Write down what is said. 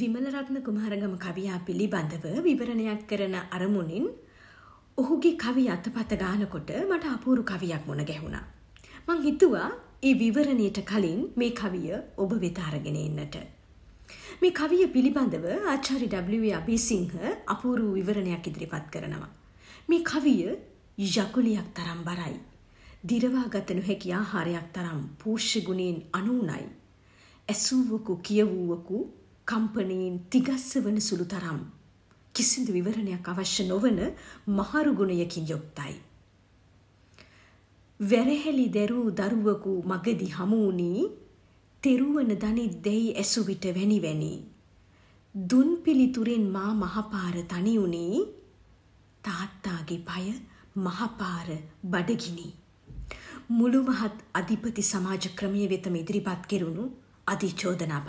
විමලරත්න කුමාරගම කවියා පිළිබඳව විවරණයක් කරන අරමුණින් ඔහුගේ කවි අතපත ගානකොට මට අපූරු කවියක් මොන ගැහුණා. මං හිතුවා ඒ විවරණයට කලින් මේ කවිය ඔබ වෙතාරගෙන එන්නට. මේ කවිය පිළිබඳව ආචාරි W. අබිසිංහ අපූරු විවරණයක් ඉදිරිපත් කරනවා. මේ කවිය යකුලියක් තරම් බරයි. දිරවාගත නොහැකි ආහාරයක් තරම් පෝෂ්‍ය ගුණයෙන් අනුනයි. ඇසූවකු කියවූවකු කම්පනයෙන් තිගස්ස වන සුළු තරම් කිසිදු විවරණයක් අවශ්‍ය නොවන මහරු ගුණයකින් යුක්තයි. වැරහැලි දැරූ දරුවකු මගදි හමුවුණී තෙරුවන දනි දෙයි ඇසුවිට වැනිවැනි. දුන් පිළිතුරෙන් මා මහපාර තනිවුණේ තාත්තාගේ පය මහපාර බඩගිනි. මුළුමහත් අධිපති සමාජ ක්‍රමය වෙතම ඉදිරිපත් කෙරුණු අධිචෝදනා